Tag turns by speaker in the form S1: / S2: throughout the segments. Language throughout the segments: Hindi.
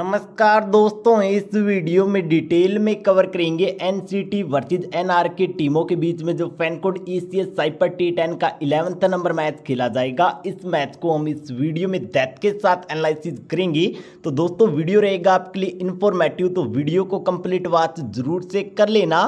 S1: नमस्कार दोस्तों इस वीडियो में डिटेल में कवर करेंगे N C T versus N R की टीमों के बीच में जो FanCode E C S Cyprus T ten का इलेवंथ नंबर मैच खेला जाएगा इस मैच को हम इस वीडियो में डेथ के साथ एनालिसिस करेंगे तो दोस्तों वीडियो रहेगा आपके लिए इन्फॉर्मेटिव तो वीडियो को कंप्लीट वाच जरूर से कर लेना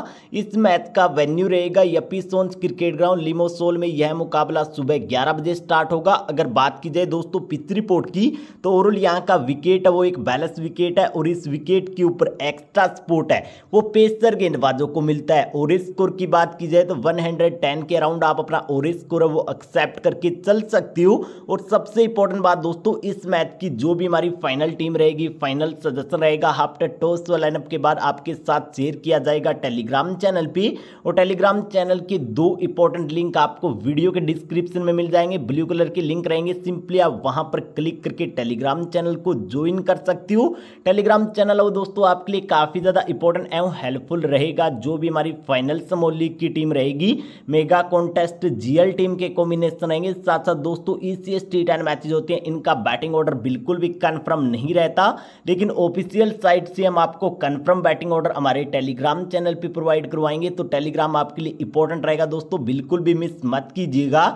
S1: इस मैच का वेन्यू रहेगा यपीसोन्स क्रिकेट ग्राउंड लिमोसोल में यह मुकाबला सुबह ग्यारह बजे स्टार्ट होगा अगर बात की जाए दोस्तों पिच रिपोर्ट की तो ओवरऑल यहाँ का विकेट वो एक बैलेंस एस विकेट है और इस विकेट के ऊपर एक्स्ट्रा स्पोर्ट है वो पेसर गेंदबाजों को मिलता है और स्कोर की बात की जाए तो 110 के अराउंड आप अपना और स्कोर है वो एक्सेप्ट करके चल सकती हो और सबसे इंपॉर्टेंट बात दोस्तों इस मैच की जो भी हमारी फाइनल टीम रहेगी फाइनल सजेशन रहेगा आफ्टर टॉस लाइनअप के बाद आपके साथ शेयर किया जाएगा टेलीग्राम चैनल पर और टेलीग्राम चैनल के दो इंपॉर्टेंट लिंक आपको वीडियो के डिस्क्रिप्शन में मिल जाएंगे ब्लू कलर के लिंक रहेंगे सिंपली आप वहां पर क्लिक करके टेलीग्राम चैनल को ज्वाइन कर सकती हो टू टेलीग्राम चैनल हो दोस्तों आपके लिए काफ़ी ज़्यादा इंपॉर्टेंट एवं हेल्पफुल रहेगा जो भी हमारी फाइनल समोल लीग की टीम रहेगी मेगा कॉन्टेस्ट जीएल टीम के कॉम्बिनेशन रहेंगे साथ साथ दोस्तों E C S T ten होते हैं इनका बैटिंग ऑर्डर बिल्कुल भी कन्फर्म नहीं रहता लेकिन ऑफिशियल साइट से हम आपको कन्फर्म बैटिंग ऑर्डर हमारे टेलीग्राम चैनल पर प्रोवाइड करवाएंगे तो टेलीग्राम आपके लिए इंपॉर्टेंट रहेगा दोस्तों बिल्कुल भी मिस मत कीजिएगा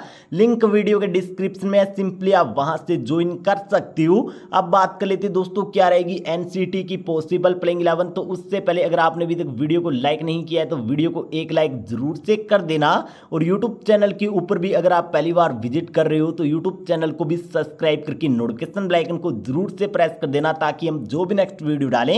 S1: लिंक वीडियो के डिस्क्रिप्शन में सिंपली आप वहां से ज्वाइन कर सकती हो अब बात कर लेते दोस्तों क्या रहे रहेगी एनसीटी की पॉसिबल प्लेइंग इलेवन तो उससे पहले अगर आपने अभी तक वीडियो को लाइक नहीं किया है तो वीडियो को एक लाइक जरूर से कर देना और यूट्यूब चैनल के ऊपर भी अगर आप पहली बार विजिट कर रहे हो तो यूट्यूब चैनल को भी सब्सक्राइब करके नोटिफिकेशन बेलाइकन को जरूर से प्रेस कर देना ताकि हम जो भी नेक्स्ट वीडियो डालें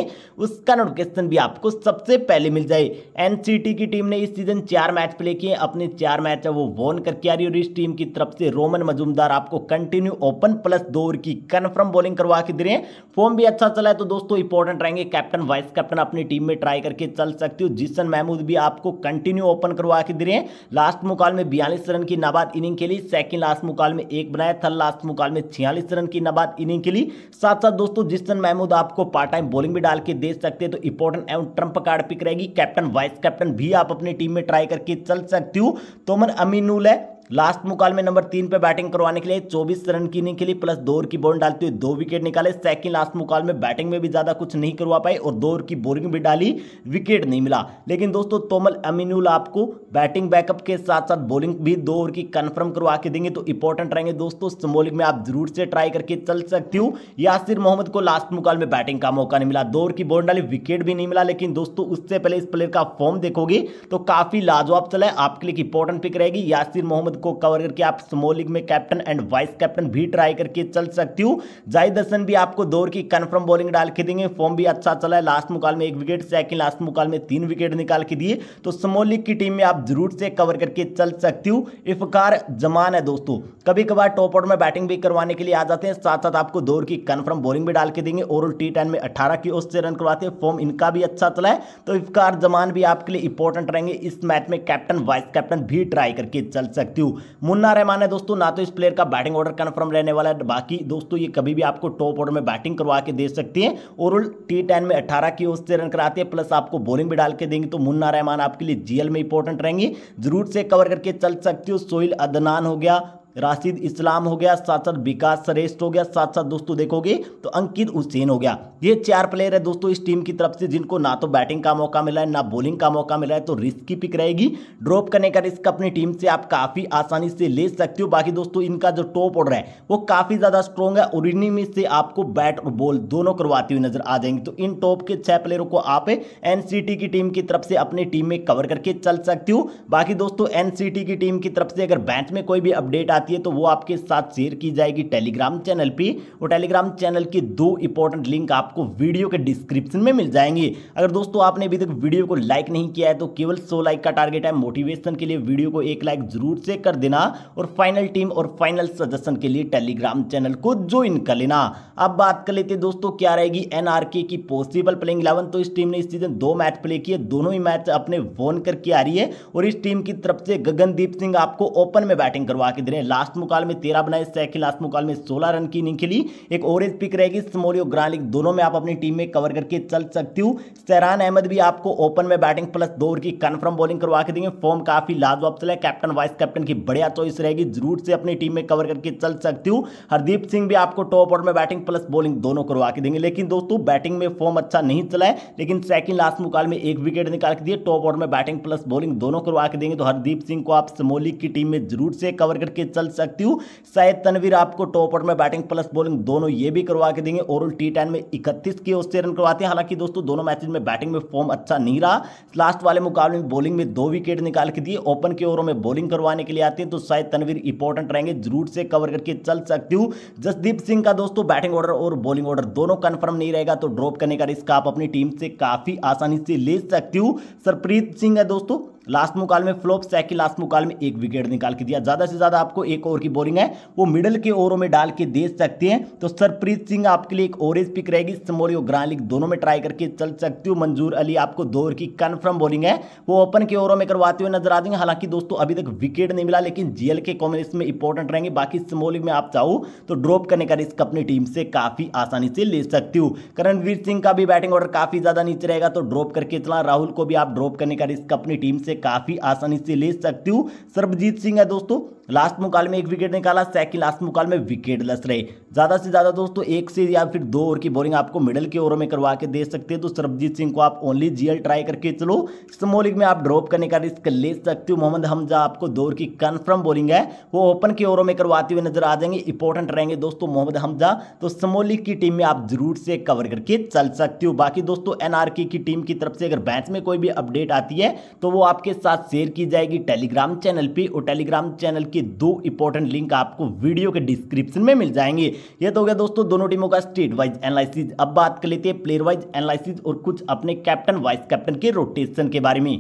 S1: उसका नोटिफिकेशन भी आपको सबसे पहले मिल जाए एन की टीम ने इस सीजन चार मैच प्ले किए अपने चार मैच वो वॉन करके आ रही और इस टीम की तरफ से रोमन मजूमदार आपको कंटिन्यू ओपन प्लस दो की कन्फर्म बॉलिंग करवा के दे रहे हैं फॉर्म भी अच्छा पता चला है तो दोस्तों इंपॉर्टेंट रहेंगे कैप्टन वाइस कैप्टन अपनी टीम में ट्राई करके चल सकती हो जिसन महमूद भी आपको कंटिन्यू ओपन करवा के दे रहे हैं लास्ट मुकाल में बयालीस रन की नाबाद इनिंग के लिए सेकंड लास्ट मुकाल में एक बनाया थर्ड लास्ट मुकाल में छियालीस रन की नाबाद इनिंग के लिए साथ साथ दोस्तों जिसन महमूद आपको पार्ट टाइम बॉलिंग भी डाल के दे सकते हैं तो इंपॉर्टेंट एवं ट्रंप कार्ड पिक रहेगी कैप्टन वाइस कैप्टन भी आप अपनी टीम में ट्राई करके चल सकती हो तोमन अमीनुल है लास्ट मुकाल में नंबर तीन पे बैटिंग करवाने के लिए 24 रन की इनिंग खेली प्लस दो की बॉल डालते हुए दो विकेट निकाले सेकंड लास्ट मुकाल में बैटिंग में भी ज़्यादा कुछ नहीं करवा पाए और दो ओवर की बोरिंग भी डाली विकेट नहीं मिला लेकिन दोस्तों तोमल अमीनुल आपको बैटिंग बैकअप के साथ साथ बॉलिंग भी दो ओवर की कन्फर्म करवा के देंगे तो इंपॉर्टेंट रहेंगे दोस्तों स्मोलिंग में आप जरूर से ट्राई करके चल सकती हूँ यासिर मोहम्मद को लास्ट मुकाल में बैटिंग का मौका नहीं मिला दो ओवर की बॉल डाली विकेट भी नहीं मिला लेकिन दोस्तों उससे पहले इस प्लेयर का फॉर्म देखोगे तो काफ़ी लाजवाब चला है आपके लिए इंपॉर्टेंट पिक रहेगी यासिर मोहम्मद को कवर करके आप स्मॉल लीग में कैप्टन एंड वाइस कैप्टन भी ट्राई करके चल सकती हूँ जाहिद हसन भी आपको दौर की कन्फर्म बॉलिंग डाल के देंगे फॉर्म भी अच्छा चला है लास्ट मुकाल में एक विकेट सेकंड लास्ट मुकाल में तीन विकेट निकाल के दिए तो स्मॉल लीग की टीम में आप जरूर से कवर करके चल सकती हूँ इफकार जमान है दोस्तों कभी कभार टॉप आउट में बैटिंग भी करवाने के लिए आ जाते हैं साथ साथ आपको दौर की कन्फर्म बॉलिंग भी डाल के देंगे ओवरऑल टी टेन में अठारह की ओर से रन करवाते हैं फॉर्म इनका भी अच्छा चला है तो इफकार जमान भी आपके लिए इंपॉर्टेंट रहेंगे इस मैच में कैप्टन वाइस कैप्टन भी ट्राई करके चल सकती हूँ ब्लू मुन्ना रहमान है दोस्तों ना तो इस प्लेयर का बैटिंग ऑर्डर कन्फर्म रहने वाला है बाकी दोस्तों ये कभी भी आपको टॉप ऑर्डर में बैटिंग करवा के दे सकती हैं ओवरऑल टी टेन में अट्ठारह की ओर से रन कराते हैं प्लस आपको बॉलिंग भी डाल के देंगे तो मुन्ना रहमान आपके लिए जीएल में इंपॉर्टेंट रहेंगे जरूर से कवर करके चल सकती हो सोहिल अदनान हो गया राशिद इस्लाम हो गया साथ साथ विकास श्रेष्ठ हो गया साथ साथ दोस्तों देखोगे तो अंकित हुसैन हो गया ये चार प्लेयर है दोस्तों इस टीम की तरफ से जिनको ना तो बैटिंग का मौका मिला है ना बॉलिंग का मौका मिला है तो रिस्क की पिक रहेगी ड्रॉप करने का रिस्क अपनी टीम से आप काफ़ी आसानी से ले सकते हो बाकी दोस्तों इनका जो टॉप ऑर्डर है वो काफ़ी ज़्यादा स्ट्रॉन्ग है और इन्हीं में से आपको बैट और बॉल दोनों करवाती हुई नजर आ जाएंगी तो इन टॉप के छह प्लेयरों को आप एन की टीम की तरफ से अपनी टीम में कवर करके चल सकती हो बाकी दोस्तों एनसीटी की टीम की तरफ से अगर बैच में कोई भी अपडेट आ आती है तो वो आपके साथ शेयर की जाएगी टेलीग्राम चैनल पे और टेलीग्राम चैनल की दो इंपॉर्टेंट लिंक आपको वीडियो के डिस्क्रिप्शन में मिल जाएंगे अगर दोस्तों आपने अभी तक वीडियो को लाइक नहीं किया है तो केवल सो लाइक का टारगेट है मोटिवेशन के लिए वीडियो को एक लाइक जरूर से कर देना और फाइनल टीम और फाइनल सजेशन के लिए टेलीग्राम चैनल को ज्वाइन कर लेना अब बात कर लेते हैं दोस्तों क्या रहेगी एनआरके की पॉसिबल प्लेइंग इलेवन तो इस टीम ने इस सीजन दो मैच प्ले किए दोनों ही मैच अपने वोन करके आ रही है और इस टीम की तरफ से गगनदीप सिंह आपको ओपन में बैटिंग करवा के दे रहे हैं लास्ट मुकाल में तेरह बनाए सैक लास्ट मुकाल में सोलह रन की इनिंग खेली एक ओवरेज पिक रहेगी स्मोलियो ग्रालिक दोनों में आप अपनी टीम में कवर करके चल सकती हूँ सैरान अहमद भी आपको ओपन में बैटिंग प्लस दो की कन्फर्म बॉलिंग करवा के देंगे फॉर्म काफी लाजवाब चला है कैप्टन वाइस कैप्टन की बढ़िया चॉइस रहेगी जरूर से अपनी टीम में कवर करके चल सकती हूँ हरदीप सिंह भी आपको टॉप ऑर्डर में बैटिंग प्लस बॉलिंग दोनों करवा के देंगे लेकिन दोस्तों बैटिंग में फॉर्म अच्छा नहीं चला है लेकिन सेकंड लास्ट मुकाल में एक विकेट निकाल के दिए टॉप ऑर्डर में बैटिंग प्लस बॉलिंग दोनों करवा के देंगे तो हरदीप सिंह को आप समोली की टीम में जरूर से कवर करके चल चल सकती हूँ शायद तनवीर आपको टॉप ऑर्डर में बैटिंग प्लस बॉलिंग दोनों ये भी करवा के देंगे ओवरऑल टी टेन में इकतीस की ओर से रन करवाते हैं हालांकि दोस्तों दोनों मैचेज में बैटिंग में फॉर्म अच्छा नहीं रहा लास्ट वाले मुकाबले में बॉलिंग में दो विकेट निकाल के दिए ओपन के ओवरों में बॉलिंग करवाने के लिए आते हैं तो शायद तनवीर इंपॉर्टेंट रहेंगे जरूर से कवर करके चल सकती हूँ जसदीप सिंह का दोस्तों बैटिंग ऑर्डर और बॉलिंग ऑर्डर दोनों कन्फर्म नहीं रहेगा तो ड्रॉप करने का रिस्क आप अपनी टीम से काफी आसानी से ले सकती हूँ सरप्रीत सिंह है दोस्तों लास्ट मुकाल में फ्लोप सैक लास्ट मुकाल में एक विकेट निकाल के दिया ज़्यादा से ज़्यादा आपको एक ओवर की बोलिंग है वो मिडल के ओवरों में डाल के दे सकते हैं तो सरप्रीत सिंह आपके लिए एक ओवरेज पिक रहेगी समोली और लीग दोनों में ट्राई करके चल सकती हो मंजूर अली आपको दो ओवर की कन्फर्म बोलिंग है वो ओपन के ओवरों में करवाते हुए नजर आ देंगे हालांकि दोस्तों अभी तक विकेट नहीं मिला लेकिन जीएल के कॉम्बिनेशन में इंपॉर्टेंट रहेंगे बाकी समोली में आप चाहो तो ड्रॉप करने का रिस्क अपनी टीम से काफ़ी आसानी से ले सकती हो करणवीर सिंह का भी बैटिंग ऑर्डर काफ़ी ज़्यादा नीचे रहेगा तो ड्रॉप करके चला राहुल को भी आप ड्रॉप करने का रिस्क अपनी टीम से इसे काफ़ी आसानी से ले सकते हो सर्वजीत सिंह है दोस्तों लास्ट मुकाल में एक विकेट निकाला सेकंड लास्ट मुकाल में विकेट लस रहे ज़्यादा से ज़्यादा दोस्तों एक से या फिर दो ओवर की बॉलिंग आपको मिडल के ओवर में करवा के दे सकते हैं तो सरबजीत सिंह को आप ओनली जीएल ट्राई करके चलो स्मोलिंग में आप ड्रॉप करने का रिस्क ले सकते हो मोहम्मद हमजा आपको दो ओवर की कन्फर्म बॉलिंग है वो ओपन के ओवरों में करवाते हुए नजर आ जाएंगे इंपॉर्टेंट रहेंगे दोस्तों मोहम्मद हमजा तो स्मोलिंग की टीम में आप जरूर से कवर करके चल सकते हो बाकी दोस्तों एनआरके की टीम की तरफ से अगर बैच में कोई भी अपडेट आती है तो वो आप आपके साथ शेयर की जाएगी टेलीग्राम चैनल पे और टेलीग्राम चैनल के दो इंपॉर्टेंट लिंक आपको वीडियो के डिस्क्रिप्शन में मिल जाएंगे ये तो हो गया दोस्तों दोनों टीमों का स्टेट वाइज एनालिसिस अब बात कर लेते हैं प्लेयर वाइज एनालिसिस और कुछ अपने कैप्टन वाइस कैप्टन के रोटेशन के बारे में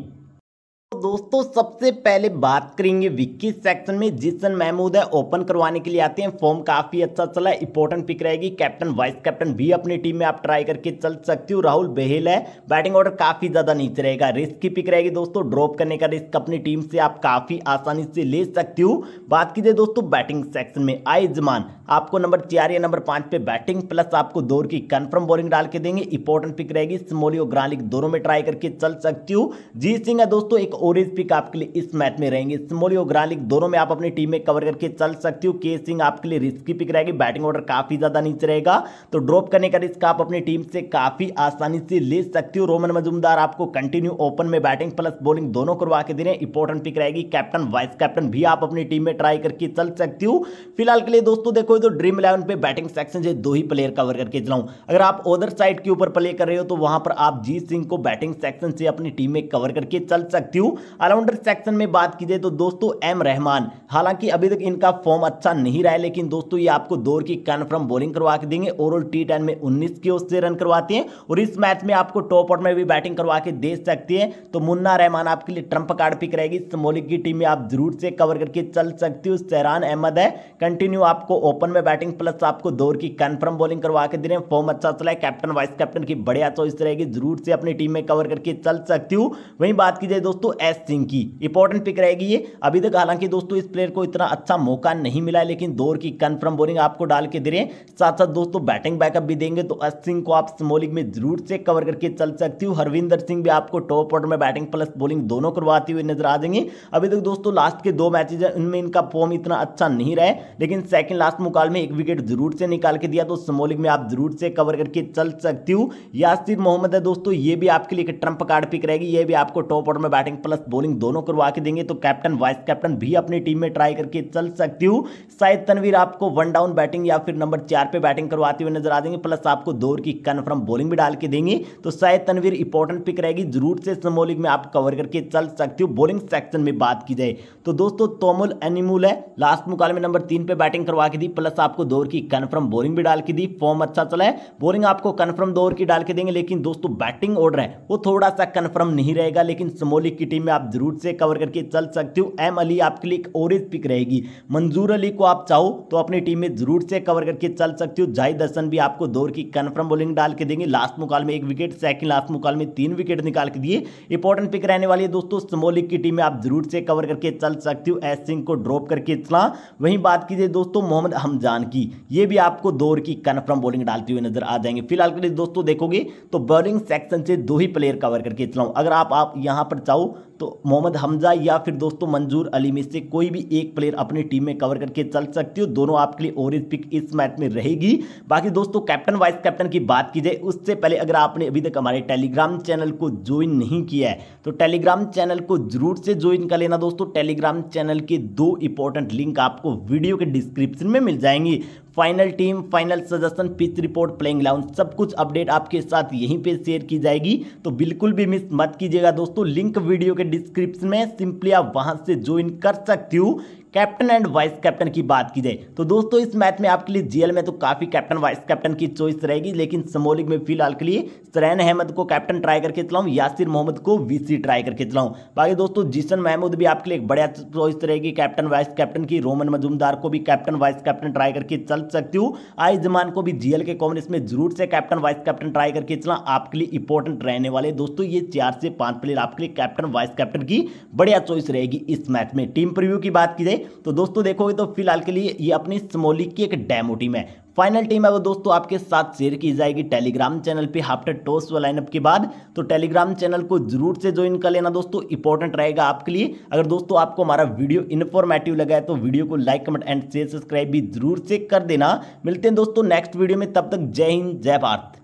S1: तो दोस्तों सबसे पहले बात करेंगे विक्की सेक्शन में जिस दिन महमूद है ओपन करवाने के लिए आते हैं फॉर्म काफी अच्छा चला है इंपॉर्टेंट पिक रहेगी कैप्टन वाइस कैप्टन भी अपनी टीम में आप ट्राई करके चल सकती हो राहुल बेहेल है बैटिंग ऑर्डर काफी ज्यादा नीचे रहेगा रिस्क की पिक रहेगी दोस्तों ड्रॉप करने का रिस्क अपनी टीम से आप काफी आसानी से ले सकती हो बात कीजिए दोस्तों बैटिंग सेक्शन में आयजमान आपको नंबर चार या नंबर पांच पे बैटिंग प्लस आपको दौर की कन्फर्म बॉलिंग डाल के देंगे इंपॉर्टेंट पिक रहेगी स्मोलियो ग्रालिक दोनों में ट्राई करके चल सकती हो जी सिंह है दोस्तों एक ओरेज पिक आपके लिए इस मैच में रहेंगे स्मोली और ग्रालिक दोनों में आप अपनी टीम में कवर करके चल सकती हो के सिंह आपके लिए रिस्की पिक रहेगी बैटिंग ऑर्डर काफी ज्यादा नीचे रहेगा तो ड्रॉप करने का रिस्क आप अपनी टीम से काफी आसानी से ले सकती हो रोमन मजुमदार आपको कंटिन्यू ओपन में बैटिंग प्लस बॉलिंग दोनों करवा के देने इंपॉर्टेंट पिक रहेगी कैप्टन वाइस कैप्टन भी आप अपनी टीम में ट्राई करके चल सकती हो फिलहाल के लिए दोस्तों देखो तो ड्रीम इलेवन पे बैटिंग सेक्शन से दो ही प्लेयर कवर करके चलाऊ अगर आप ओदर साइड के ऊपर प्ले कर रहे हो तो वहां पर आप जीत सिंह को बैटिंग सेक्शन से अपनी टीम में कवर करके चल सकती हो हूँ ऑलराउंडर सेक्शन में बात की जाए तो दोस्तों एम रहमान हालांकि अभी तक इनका फॉर्म अच्छा नहीं रहा है लेकिन दोस्तों ये आपको दौर की कन्फर्म बॉलिंग करवा के देंगे ओवरऑल टी टेन में उन्नीस की ओर से रन करवाते हैं और इस मैच में आपको टॉप ऑर्डर में भी बैटिंग करवा के दे सकती है तो मुन्ना रहमान आपके लिए ट्रंप कार्ड पिक रहेगी समोलिक की टीम में आप जरूर से कवर करके चल सकती हो सहरान अहमद है कंटिन्यू आपको ओपन में बैटिंग प्लस आपको दौर की कन्फर्म बॉलिंग करवा के दे रहे हैं फॉर्म अच्छा चला है कैप्टन वाइस कैप्टन की बढ़िया चॉइस रहेगी जरूर से अपनी टीम में कवर करके चल सकती हूँ वहीं बात की जाए दोस्तों एस सिंह की इंपॉर्टेंट पिक रहेगी ये अभी तक हालांकि दोस्तों इस प्लेयर को इतना अच्छा मौका नहीं मिला है लेकिन दौर की कन्फर्म बोलिंग आपको डाल के दे रहे हैं साथ साथ दोस्तों बैटिंग बैकअप भी देंगे तो एस सिंह को आप स्मोलिंग में जरूर से कवर करके चल सकती हूँ हरविंदर सिंह भी आपको टॉप ऑर्डर में बैटिंग प्लस बॉलिंग दोनों करवाती हुई नजर आ जाएंगे अभी तक दोस्तों लास्ट के दो मैचेज हैं उनमें इनका फॉर्म इतना अच्छा नहीं रहा लेकिन सेकंड लास्ट मुकाल में एक विकेट जरूर से निकाल के दिया तो स्मोलिंग में आप जरूर से कवर करके चल सकती हो यासिर मोहम्मद है दोस्तों ये भी आपके लिए एक ट्रंप कार्ड पिक रहेगी ये भी आपको टॉप ऑर्डर में बैटिंग प्लस बॉलिंग दोनों करवा के देंगे तो कैप्टन वाइस कैप्टन भी अपनी टीम में ट्राई करके चल सकती हूँ शायद तनवीर आपको वन डाउन बैटिंग या फिर नंबर चार पे बैटिंग करवाते हुए नजर आ देंगे प्लस आपको दौर की कन्फर्म बॉलिंग भी डाल के देंगे तो शायद तनवीर इंपॉर्टेंट पिक रहेगी जरूर से समो में आप कवर करके चल सकती हूँ बॉलिंग सेक्शन में बात की जाए तो दोस्तों तोमुल एनिमुल है लास्ट मुकाबले में नंबर तीन पे बैटिंग करवा के दी प्लस आपको दौर की कन्फर्म बॉलिंग भी डाल के दी फॉर्म अच्छा चला है बॉलिंग आपको कन्फर्म दौर की डाल के देंगे लेकिन दोस्तों बैटिंग ऑर्डर है वो थोड़ा सा कन्फर्म नहीं रहेगा लेकिन समोलिक की टीम में आप जरूर से कवर करके चल सकते हो एम अली आपके लिए एक और पिक रहेगी मंजूर अली को आप चाहो तो अपनी टीम में जरूर से कवर करके चल सकते हो जाहिद हसन भी आपको दौर की कन्फर्म बॉलिंग डाल के देंगे लास्ट मुकाल में एक विकेट सेकंड लास्ट मुकाल में तीन विकेट निकाल के दिए इंपॉर्टेंट पिक रहने वाली है दोस्तों समोलिक की टीम में आप जरूर से कवर करके चल सकते हो एस सिंह को ड्रॉप करके इतना वहीं बात कीजिए दोस्तों मोहम्मद हमजान की ये भी आपको दौर की कन्फर्म बॉलिंग डालते हुए नजर आ जाएंगे फिलहाल के लिए दोस्तों देखोगे तो बॉलिंग सेक्शन से दो ही प्लेयर कवर करके चलाऊं अगर आप, आप यहां पर चाहो तो मोहम्मद हमजा या फिर दोस्तों मंजूर अली में से कोई भी एक प्लेयर अपनी टीम में कवर करके चल सकती हो दोनों आपके लिए ओवरेज पिक इस मैच में रहेगी बाकी दोस्तों कैप्टन वाइस कैप्टन की बात की जाए उससे पहले अगर आपने अभी तक हमारे टेलीग्राम चैनल को ज्वाइन नहीं किया है तो टेलीग्राम चैनल को जरूर से ज्वाइन कर लेना दोस्तों टेलीग्राम चैनल के दो इंपॉर्टेंट लिंक आपको वीडियो के डिस्क्रिप्शन में मिल जाएंगी final team final suggestion pitch report playing लाउन सब कुछ अपडेट आपके साथ यहीं पे शेयर की जाएगी तो बिल्कुल भी मिस मत कीजिएगा दोस्तों लिंक वीडियो के डिस्क्रिप्शन में सिंपली आप वहां से ज्वाइन कर सकती हूँ कैप्टन एंड वाइस कैप्टन की बात की जाए तो दोस्तों इस मैच में आपके लिए जीएल में तो काफ़ी कैप्टन वाइस कैप्टन की चॉइस रहेगी लेकिन समोलिक में फिलहाल के लिए सरैन अहमद को कैप्टन ट्राई करके चलाऊं यासिर मोहम्मद को वीसी ट्राई करके चलाऊं बाकी दोस्तों जिसन महमूद भी आपके लिए एक बढ़िया चॉइस रहेगी कैप्टन वाइस कैप्टन की रोमन मजूमदार को भी कैप्टन वाइस कैप्टन ट्राई करके चल सकती हूँ आई जमान को भी जीएल के कॉमन इसमें जरूर से कैप्टन वाइस कैप्टन ट्राई करके चला आपके लिए इंपॉर्टेंट रहने वाले दोस्तों ये चार से पांच प्लेयर आपके लिए कैप्टन वाइस कैप्टन की बढ़िया चॉइस रहेगी इस मैच में टीम प्रिव्यू की बात की जाए तो दोस्तों देखोगे तो फिलहाल के लिए ये अपनी स्मोली की एक डेमो टीम है फाइनल टीम है वो दोस्तों आपके साथ शेयर की जाएगी टेलीग्राम चैनल पे हाफ्टर टॉस व लाइनअप के बाद तो टेलीग्राम चैनल को जरूर से ज्वाइन कर लेना दोस्तों इंपॉर्टेंट रहेगा आपके लिए अगर दोस्तों आपको हमारा वीडियो इन्फॉर्मेटिव लगा है तो वीडियो को like comment and share subscribe भी जरूर से कर देना मिलते हैं दोस्तों नेक्स्ट वीडियो में तब तक जय हिंद जय भारत